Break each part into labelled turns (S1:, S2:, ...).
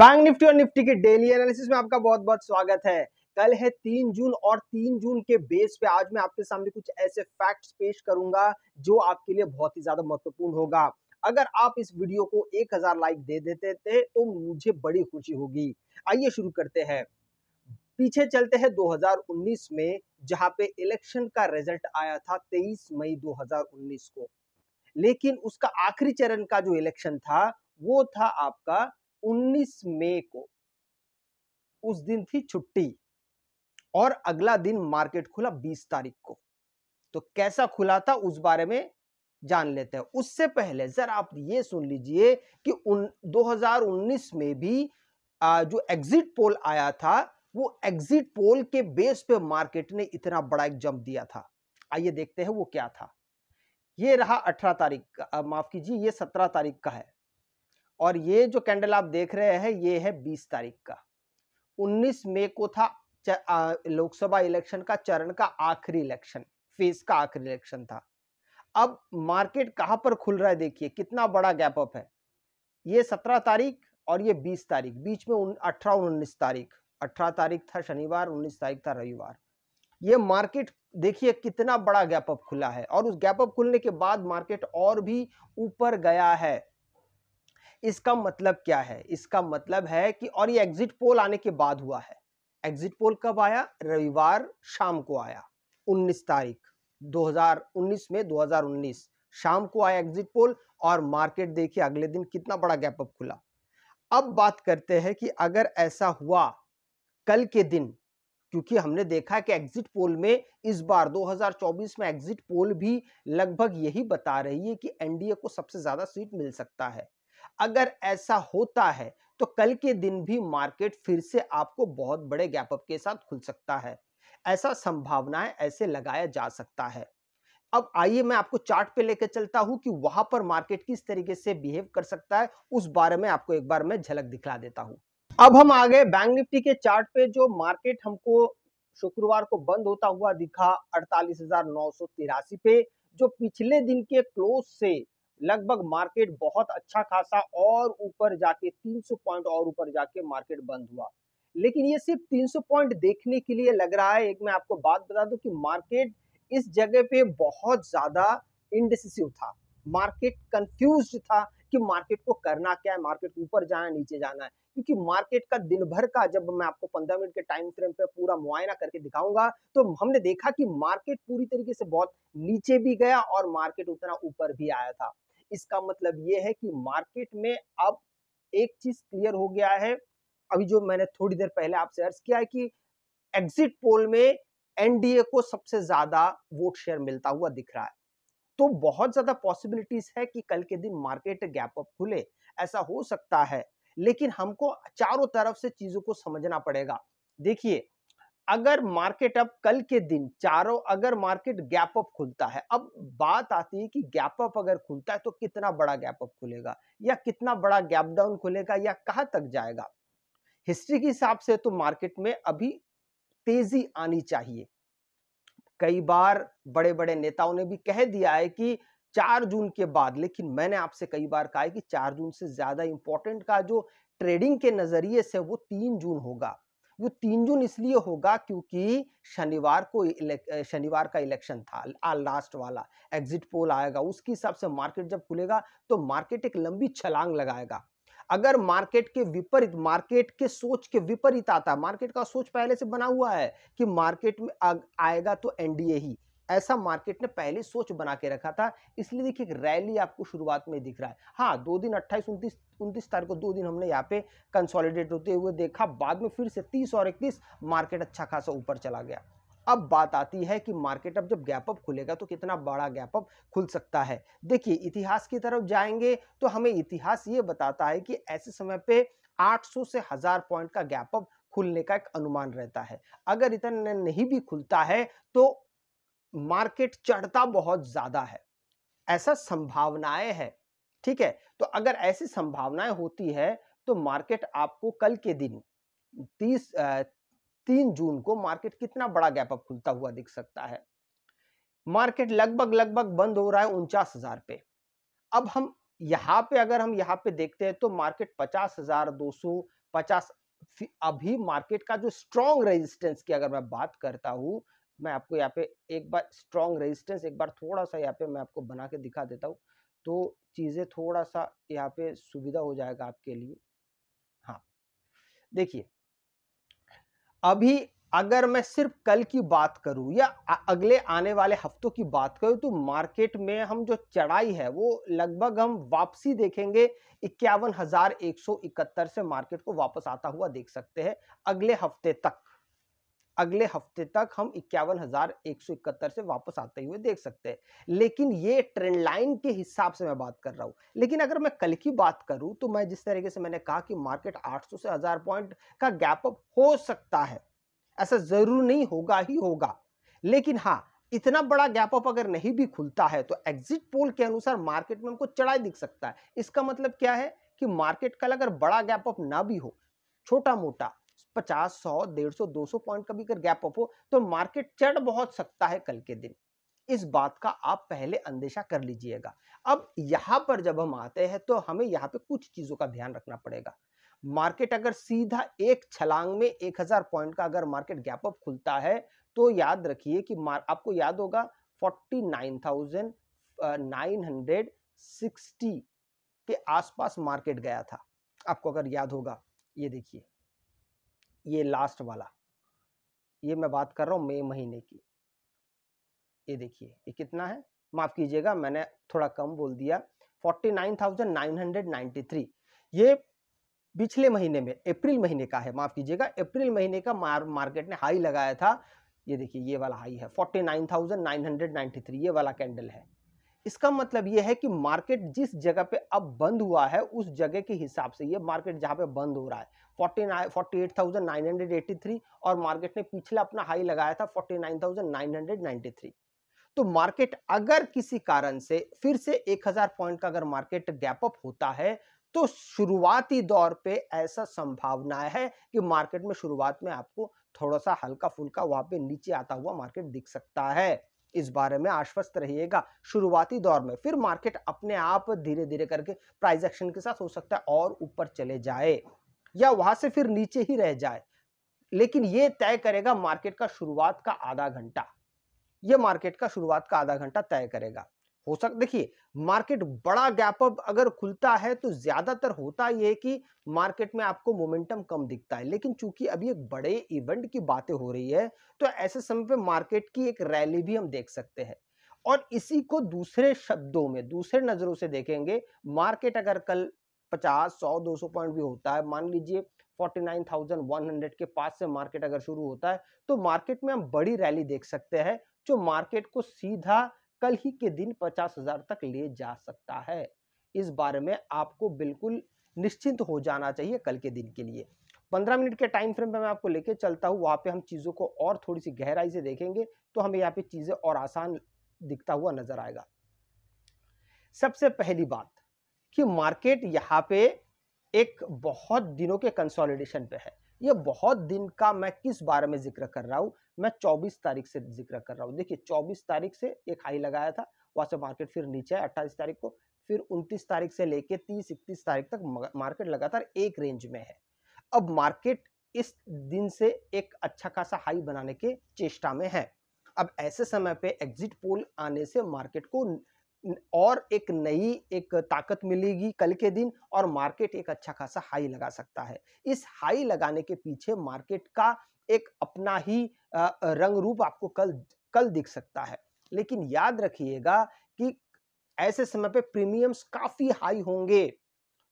S1: bank Nifty और Nifty के daily analysis में आपका बहुत बहुत स्वागत है कल है तीन जून और तीन जून के बेस पे आज मैं आपके सामने कुछ ऐसे फैक्ट्स पेश करूंगा जो आपके लिए बहुत ही ज्यादा महत्वपूर्ण होगा अगर आप इस वीडियो को 1000 लाइक दे देते थे तो मुझे बड़ी खुशी होगी आइए शुरू करते हैं पीछे चलते हैं 2019 में जहां पे इलेक्शन का रिजल्ट आया था 23 मई 2019 को लेकिन उसका आखिरी चरण का जो इलेक्शन था वो था आपका 19 मई को उस दिन थी छुट्टी और अगला दिन मार्केट खुला 20 तारीख को तो कैसा खुला था उस बारे में जान लेते हैं उससे पहले जरा आप ये सुन लीजिए कि उन 2019 में भी आ, जो एग्जिट पोल आया था वो एग्जिट पोल के बेस पे मार्केट ने इतना बड़ा एक जंप दिया था आइए देखते हैं वो क्या था ये रहा अठारह तारीख का माफ कीजिए ये सत्रह तारीख का है और ये जो कैंडल आप देख रहे हैं ये है बीस तारीख का उन्नीस मई को था लोकसभा इलेक्शन का चरण का आखिरी इलेक्शन फेस का आखिरी इलेक्शन था अब मार्केट कहां पर खुल रहा है देखिए कितना बड़ा गैप अप है ये 17 तारीख और ये 20 तारीख बीच में अठारह और उन्नीस तारीख अठारह तारीख था शनिवार उन्नीस तारीख था रविवार ये मार्केट देखिए कितना बड़ा गैप अप खुला है और उस गैप अप खुलने के बाद मार्केट और भी ऊपर गया है इसका मतलब क्या है इसका मतलब है कि और ये एग्जिट पोल आने के बाद हुआ है एग्जिट पोल कब आया रविवार शाम को आया 19 तारीख 2019 में 2019 शाम को आया एग्जिट पोल और मार्केट देखिए अगले दिन कितना बड़ा गैप अप खुला अब बात करते हैं कि अगर ऐसा हुआ कल के दिन क्योंकि हमने देखा कि एग्जिट पोल में इस बार 2024 में एग्जिट पोल भी लगभग यही बता रही है कि एनडीए को सबसे ज्यादा सीट मिल सकता है अगर ऐसा होता है तो कल के दिन भी मार्केट फिर से आपको बहुत बड़े गैपअप के साथ खुल सकता है ऐसा संभावनाएं ऐसे लगाया जा सकता है अब आइए मैं आपको चार्ट पे लेकर चलता हूं कि वहां पर मार्केट किस तरीके से बिहेव कर सकता है उस बारे में आपको एक बार मैं झलक दिखला देता हूं अब हम आ गए बैंक निफ्टी के चार्ट पे जो मार्केट हमको शुक्रवार को बंद होता हुआ दिखा अड़तालीस पे जो पिछले दिन के क्लोज से लगभग मार्केट बहुत अच्छा खासा और ऊपर जाके 300 पॉइंट और ऊपर जाके मार्केट बंद हुआ लेकिन ये सिर्फ 300 पॉइंट देखने के लिए लग रहा है एक मैं आपको बात बता दूं कि मार्केट इस जगह पे बहुत ज़्यादा इंडिसिसिव था मार्केट कंफ्यूज था कि मार्केट को करना क्या है मार्केट ऊपर जाना है नीचे जाना है क्योंकि मार्केट का दिन भर का जब मैं आपको पंद्रह मिनट के टाइम फ्रेम पे पूरा मुआयना करके दिखाऊंगा तो हमने देखा कि मार्केट पूरी तरीके से बहुत नीचे भी गया और मार्केट उतना ऊपर भी आया था इसका मतलब ये है कि मार्केट में अब एक चीज क्लियर हो गया है अभी जो मैंने थोड़ी देर पहले आपसे अर्ज किया है कि एग्जिट पोल में एनडीए को सबसे ज्यादा वोट शेयर मिलता हुआ दिख रहा है तो बहुत ज़्यादा पॉसिबिलिटीज़ है कि कल के दिन मार्केट गैप अप खुले ऐसा हो सकता है लेकिन हमको चारों तरफ से चीज़ों को समझना पड़ेगा देखिए अगर मार्केट अब कल के दिन चारों अगर मार्केट गैप अप खुलता है अब बात आती है कि गैप अप अगर खुलता है तो कितना बड़ा गैप अप खुलेगा या कितना बड़ा गैप डाउन खुलेगा या कहा तक जाएगा हिस्ट्री के हिसाब से तो मार्केट में अभी तेजी आनी चाहिए कई बार बड़े बड़े नेताओं ने भी कह दिया है कि चार जून के बाद लेकिन मैंने आपसे कई बार कहा है कि चार जून से ज्यादा इंपॉर्टेंट का जो ट्रेडिंग के नजरिए से वो तीन जून होगा वो तीन जून इसलिए होगा क्योंकि शनिवार को शनिवार का इलेक्शन था लास्ट वाला एग्जिट पोल आएगा उसके हिसाब से मार्केट जब खुलेगा तो मार्केट एक लंबी छलांग लगाएगा अगर मार्केट के विपरीत मार्केट के सोच के विपरीत आता है मार्केट का सोच पहले से बना हुआ है कि मार्केट में आएगा तो एनडीए ही ऐसा मार्केट ने पहले सोच बना के रखा था इसलिए देखिए रैली आपको शुरुआत में दिख रहा है हाँ दो दिन अट्ठाईस उनतीस उनतीस तारीख को दो दिन हमने यहाँ पे कंसोलिडेट होते हुए देखा बाद में फिर से तीस और इकतीस मार्केट अच्छा खासा ऊपर चला गया अब बात आती है कि मार्केट अब जब गैप अप खुलेगा तो कितना बड़ा गैप अप खुल सकता है देखिए इतिहास की तरफ जाएंगे तो हमें इतिहास ये बताता है कि ऐसे समय पे 800 से हजार पॉइंट का गैप अप खुलने का एक अनुमान रहता है अगर इतना नहीं भी खुलता है तो मार्केट चढ़ता बहुत ज्यादा है ऐसा संभावनाएं है ठीक है तो अगर ऐसी संभावनाएं होती है तो मार्केट आपको कल के दिन तीस तीन जून को मार्केट कितना बड़ा गैप अप खुलता हुआ दिख सकता है मार्केट लगभग लगभग बंद हो रहा है उनचास हजार पे अब हम यहाँ पे अगर हम यहाँ पे देखते हैं तो मार्केट पचास हजार दो सौ पचास अभी मार्केट का जो स्ट्रॉन्ग रेजिस्टेंस की अगर मैं बात करता हूँ मैं आपको यहाँ पे एक बार स्ट्रॉन्ग रेजिस्टेंस एक बार थोड़ा सा यहाँ पे मैं आपको बना के दिखा देता हूँ तो चीज़ें थोड़ा सा यहाँ पे सुविधा हो जाएगा आपके लिए हाँ देखिए अभी अगर मैं सिर्फ कल की बात करूं या अगले आने वाले हफ्तों की बात करूं तो मार्केट में हम जो चढ़ाई है वो लगभग हम वापसी देखेंगे इक्यावन से मार्केट को वापस आता हुआ देख सकते हैं अगले हफ्ते तक अगले हफ्ते तक हम इक्यावन से वापस आते हुए देख सकते हैं लेकिन ये ट्रेंड लाइन के हिसाब से मैं बात कर रहा हूँ लेकिन अगर मैं कल की बात करूँ तो मैं जिस तरीके से मैंने कहा कि मार्केट 800 से हजार पॉइंट का गैप अप हो सकता है ऐसा जरूर नहीं होगा ही होगा लेकिन हाँ इतना बड़ा गैप अप अगर नहीं भी खुलता है तो एग्जिट पोल के अनुसार मार्केट में हमको चढ़ाई दिख सकता है इसका मतलब क्या है कि मार्केट कल अगर बड़ा गैप अप ना भी हो छोटा मोटा पचास सौ डेढ़ सौ दो सौ पॉइंट का भी अगर गैप अप हो तो मार्केट चढ़ बहुत सकता है कल के दिन इस बात का आप पहले अंदेशा कर लीजिएगा अब यहाँ पर जब हम आते हैं तो हमें यहाँ पे कुछ चीज़ों का ध्यान रखना पड़ेगा मार्केट अगर सीधा एक छलांग में 1000 पॉइंट का अगर मार्केट गैप अप खुलता है तो याद रखिए कि मार आपको याद होगा 49,960 के आसपास मार्केट गया था आपको अगर याद होगा ये देखिए ये लास्ट वाला ये मैं बात कर रहा हूँ मई महीने की ये देखिए ये कितना है माफ़ कीजिएगा मैंने थोड़ा कम बोल दिया 49,993 ये पिछले महीने में अप्रैल महीने का है माफ़ कीजिएगा अप्रैल महीने का मार, मार्केट ने हाई लगाया था ये देखिए ये वाला हाई है 49,993 ये वाला कैंडल है इसका मतलब यह है कि मार्केट जिस जगह पे अब बंद हुआ है उस जगह के हिसाब से ये मार्केट जहाँ पे बंद हो रहा है forty nine forty eight thousand nine hundred eighty three और मार्केट ने पिछला अपना हाई लगाया था forty nine thousand nine hundred ninety three तो मार्केट अगर किसी कारण से फिर से एक हजार पॉइंट का अगर मार्केट गैप अप होता है तो शुरुआती दौर पे ऐसा संभावना है कि मार्केट में शुरुआत में आपको थोड़ा सा हल्का फुल्का वहां पे नीचे आता हुआ मार्केट दिख सकता है इस बारे में आश्वस्त रहिएगा शुरुआती दौर में फिर मार्केट अपने आप धीरे धीरे करके प्राइस एक्शन के साथ हो सकता है और ऊपर चले जाए या वहां से फिर नीचे ही रह जाए लेकिन ये तय करेगा मार्केट का शुरुआत का आधा घंटा ये मार्केट का शुरुआत का आधा घंटा तय करेगा हो सक देखिए मार्केट बड़ा गैप अप अगर खुलता है तो ज़्यादातर होता यह है कि मार्केट में आपको मोमेंटम कम दिखता है लेकिन चूंकि अभी एक बड़े इवेंट की बातें हो रही है तो ऐसे समय पे मार्केट की एक रैली भी हम देख सकते हैं और इसी को दूसरे शब्दों में दूसरे नज़रों से देखेंगे मार्केट अगर कल पचास सौ दो सौ पॉइंट भी होता है मान लीजिए 49,100 के पास से मार्केट अगर शुरू होता है तो मार्केट में हम बड़ी रैली देख सकते हैं जो मार्केट को सीधा कल ही के दिन पचास हजार तक ले जा सकता है इस बारे में आपको बिल्कुल निश्चिंत हो जाना चाहिए कल के दिन के लिए पंद्रह मिनट के टाइम फ्रेम पर मैं आपको लेके चलता हूँ वहाँ पे हम चीज़ों को और थोड़ी सी गहराई से देखेंगे तो हमें यहाँ पे चीज़ें और आसान दिखता हुआ नजर आएगा सबसे पहली बात कि मार्केट यहाँ पे एक बहुत दिनों के कंसोलिडेशन पे है ये बहुत दिन का मैं किस बारे में जिक्र कर रहा हूँ मैं 24 तारीख से जिक्र कर रहा हूँ देखिए 24 तारीख से एक हाई लगाया था वहाँ से मार्केट फिर नीचे है अट्ठाईस तारीख को फिर 29 तारीख से लेके 30 इकतीस तारीख तक मार्केट लगातार एक रेंज में है अब मार्केट इस दिन से एक अच्छा खासा हाई बनाने के चेष्टा में है अब ऐसे समय पे एग्जिट पोल आने से मार्केट को और एक नई एक ताकत मिलेगी कल के दिन और मार्केट एक अच्छा खासा हाई लगा सकता है इस हाई लगाने के पीछे मार्केट का एक अपना ही रंग रूप आपको कल कल दिख सकता है लेकिन याद रखिएगा कि ऐसे समय पे प्रीमियम्स काफ़ी हाई होंगे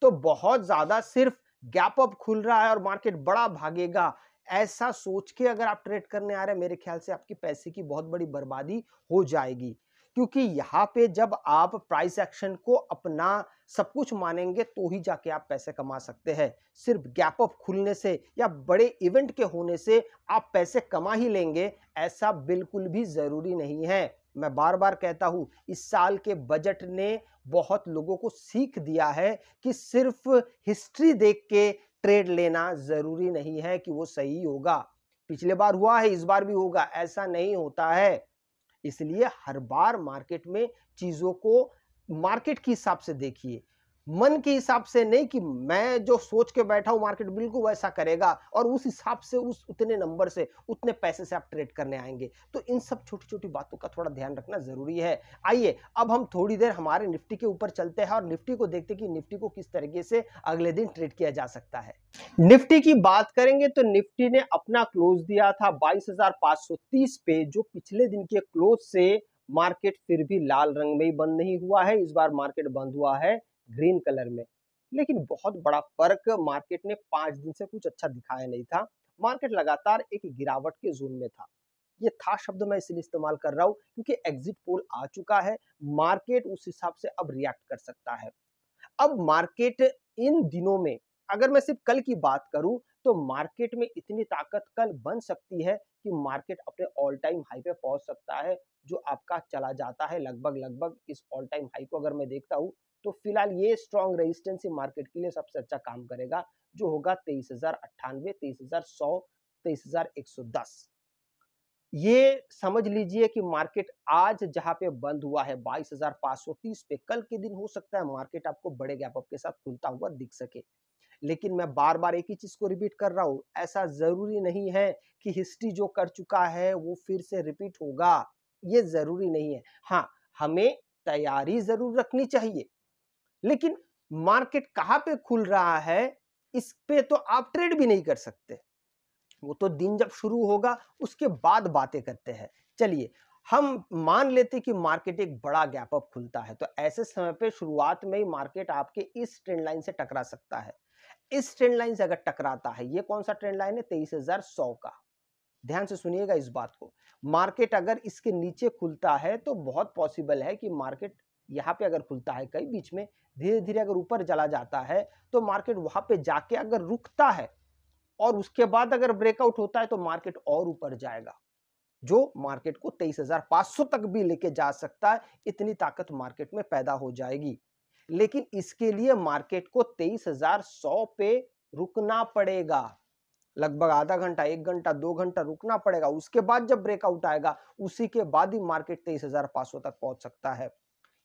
S1: तो बहुत ज़्यादा सिर्फ गैप अप खुल रहा है और मार्केट बड़ा भागेगा ऐसा सोच के अगर आप ट्रेड करने आ रहे हैं मेरे ख्याल से आपकी पैसे की बहुत बड़ी बर्बादी हो जाएगी क्योंकि यहाँ पे जब आप प्राइस एक्शन को अपना सब कुछ मानेंगे तो ही जाके आप पैसे कमा सकते हैं सिर्फ गैप अप खुलने से या बड़े इवेंट के होने से आप पैसे कमा ही लेंगे ऐसा बिल्कुल भी ज़रूरी नहीं है मैं बार बार कहता हूँ इस साल के बजट ने बहुत लोगों को सीख दिया है कि सिर्फ हिस्ट्री देख के ट्रेड लेना ज़रूरी नहीं है कि वो सही होगा पिछले बार हुआ है इस बार भी होगा ऐसा नहीं होता है इसलिए हर बार मार्केट में चीज़ों को मार्केट के हिसाब से देखिए मन के हिसाब से नहीं कि मैं जो सोच के बैठा हूं मार्केट बिल्कुल वैसा करेगा और उस हिसाब से उस उतने नंबर से उतने पैसे से आप ट्रेड करने आएंगे तो इन सब छोटी छोटी बातों का थोड़ा ध्यान रखना जरूरी है आइए अब हम थोड़ी देर हमारे निफ्टी के ऊपर चलते हैं और निफ्टी को देखते कि निफ्टी को किस तरीके से अगले दिन ट्रेड किया जा सकता है निफ्टी की बात करेंगे तो निफ्टी ने अपना क्लोज दिया था बाईस पे जो पिछले दिन के क्लोज से मार्केट फिर भी लाल रंग में ही बंद नहीं हुआ है इस बार मार्केट बंद हुआ है ग्रीन कलर में लेकिन बहुत बड़ा फर्क मार्केट ने पांच दिन से कुछ अच्छा दिखाया नहीं था मार्केट लगातार एक गिरावट के जोन में था ये था शब्द मैं इसलिए इस्तेमाल कर रहा हूँ क्योंकि एग्जिट पोल आ चुका है मार्केट उस हिसाब से अब रिएक्ट कर सकता है अब मार्केट इन दिनों में अगर मैं सिर्फ कल की बात करूं तो मार्केट में इतनी ताकत कल बन सकती है कि मार्केट अपने ऑल टाइम हाई पे पहुंच सकता है जो आपका चला जाता है लगभग लगभग इस ऑल टाइम हाई को अगर मैं देखता हूं तो फिलहाल ये स्ट्रॉन्ग रेजिस्टेंस मार्केट के लिए सबसे अच्छा काम करेगा जो होगा तेईस हजार अट्ठानवे तेईस हजार सौ तेईस हजार एक सौ दस ये समझ लीजिए कि मार्केट आज जहां पे बंद हुआ है 22,530 पे कल के दिन हो सकता है मार्केट आपको बड़े गैप अप के साथ खुलता हुआ दिख सके लेकिन मैं बार बार एक ही चीज को रिपीट कर रहा हूँ ऐसा जरूरी नहीं है कि हिस्ट्री जो कर चुका है वो फिर से रिपीट होगा ये जरूरी नहीं है हाँ हमें तैयारी जरूर रखनी चाहिए लेकिन मार्केट कहाँ पे खुल रहा है इस पे तो आप ट्रेड भी नहीं कर सकते वो तो दिन जब शुरू होगा उसके बाद बातें करते हैं चलिए हम मान लेते कि मार्केट एक बड़ा गैप अप खुलता है तो ऐसे समय पे शुरुआत में ही मार्केट आपके इस ट्रेंड लाइन से टकरा सकता है इस ट्रेंड लाइन से अगर टकराता है ये कौन सा ट्रेंड लाइन है तेईस हजार सौ का ध्यान से सुनिएगा इस बात को मार्केट अगर इसके नीचे खुलता है तो बहुत पॉसिबल है कि मार्केट यहाँ पे अगर खुलता है कई बीच में धीरे धीरे अगर ऊपर चला जाता है तो मार्केट वहाँ पे जाके अगर रुकता है और उसके बाद अगर ब्रेकआउट होता है तो मार्केट और ऊपर जाएगा जो मार्केट को 23,500 तक भी लेके जा सकता है इतनी ताकत मार्केट में पैदा हो जाएगी लेकिन इसके लिए मार्केट को 23,100 पे रुकना पड़ेगा लगभग आधा घंटा एक घंटा दो घंटा रुकना पड़ेगा उसके बाद जब ब्रेकआउट आएगा उसी के बाद ही मार्केट 23,500 तक पहुंच सकता है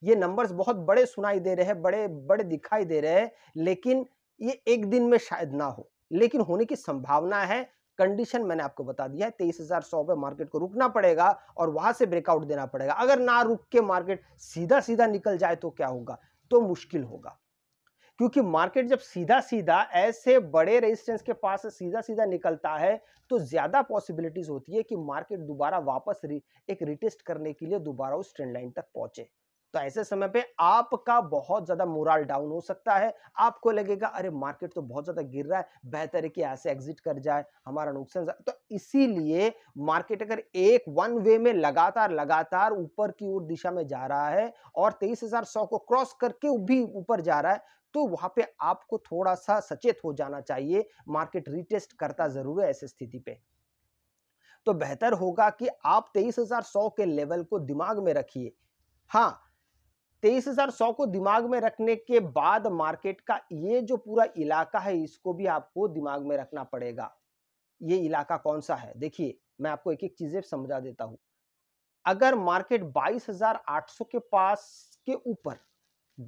S1: ये नंबर्स बहुत बड़े सुनाई दे रहे हैं बड़े बड़े दिखाई दे रहे हैं लेकिन ये एक दिन में शायद ना हो लेकिन होने की संभावना है कंडीशन मैंने आपको बता दिया है तेईस हजार सौ पे मार्केट को रुकना पड़ेगा और वहां से ब्रेकआउट देना पड़ेगा अगर ना रुक के मार्केट सीधा सीधा निकल जाए तो क्या होगा तो मुश्किल होगा क्योंकि मार्केट जब सीधा सीधा ऐसे बड़े रेजिस्टेंस के पास से सीधा सीधा निकलता है तो ज़्यादा पॉसिबिलिटीज़ होती है कि मार्केट दोबारा वापस रि, एक रिटेस्ट करने के लिए दोबारा उस ट्रेंड लाइन तक पहुंचे तो ऐसे समय पे आपका बहुत ज़्यादा मोरल डाउन हो सकता है आपको लगेगा अरे मार्केट तो बहुत ज़्यादा गिर रहा है बेहतर है कि ऐसे एग्जिट कर जाए हमारा नुकसान तो इसीलिए मार्केट अगर एक वन वे में लगातार लगातार ऊपर की ओर दिशा में जा रहा है और तेईस हजार सौ को क्रॉस करके भी ऊपर जा रहा है तो वहां पे आपको थोड़ा सा सचेत हो जाना चाहिए मार्केट रिटेस्ट करता जरूर है ऐसी स्थिति पे तो बेहतर होगा कि आप तेईस हजार सौ के लेवल को दिमाग में रखिए हाँ तेईस हजार सौ को दिमाग में रखने के बाद मार्केट का ये जो पूरा इलाका है इसको भी आपको दिमाग में रखना पड़ेगा ये इलाका कौन सा है देखिए मैं आपको एक एक चीजें समझा देता हूं अगर मार्केट 22,800 के पास के ऊपर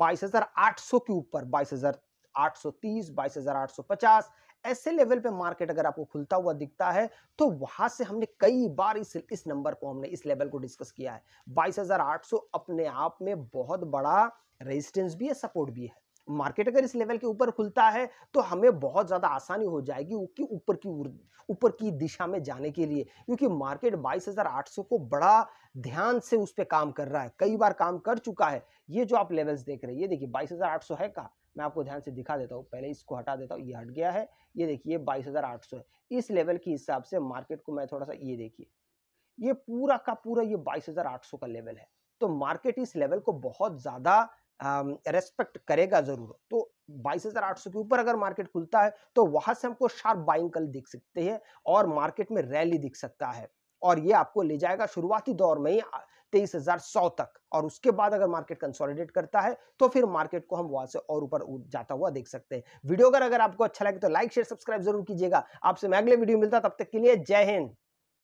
S1: 22,800 के ऊपर 22,830 22,850 ऐसे लेवल पे मार्केट अगर आपको खुलता हुआ दिखता है तो वहां से हमने कई बार इस इस नंबर को हमने इस लेवल को डिस्कस किया है 22,800 अपने आप में बहुत बड़ा रेजिस्टेंस भी है सपोर्ट भी है मार्केट अगर इस लेवल के ऊपर खुलता है तो हमें बहुत ज़्यादा आसानी हो जाएगी उसकी ऊपर की ऊपर की दिशा में जाने के लिए क्योंकि मार्केट 22,800 को बड़ा ध्यान से उस पर काम कर रहा है कई बार काम कर चुका है ये जो आप लेवल्स देख रहे हैं ये देखिए 22,800 है का मैं आपको ध्यान से दिखा देता हूँ पहले इसको हटा देता हूँ ये हट गया है ये देखिए बाईस हज़ार आठ सौ है इस लेवल के हिसाब से मार्केट को मैं थोड़ा सा ये देखिए ये पूरा का पूरा ये बाईस हज़ार आठ सौ का लेवल है तो मार्केट इस लेवल को बहुत ज़्यादा रेस्पेक्ट करेगा ज़रूर तो बाईस हज़ार आठ सौ के ऊपर अगर मार्केट खुलता है तो वहाँ से हमको शार्प बाइंग कल दिख सकते हैं और मार्केट में रैली दिख सकता है और ये आपको ले जाएगा शुरुआती दौर में ही तेईस हजार सौ तक और उसके बाद अगर मार्केट कंसोलिडेट करता है तो फिर मार्केट को हम वहां से और ऊपर जाता हुआ देख सकते हैं वीडियो अगर अगर आपको अच्छा लगे तो लाइक शेयर सब्सक्राइब जरूर कीजिएगा आपसे मैं अगले वीडियो मिलता तब तक के लिए जय हिंद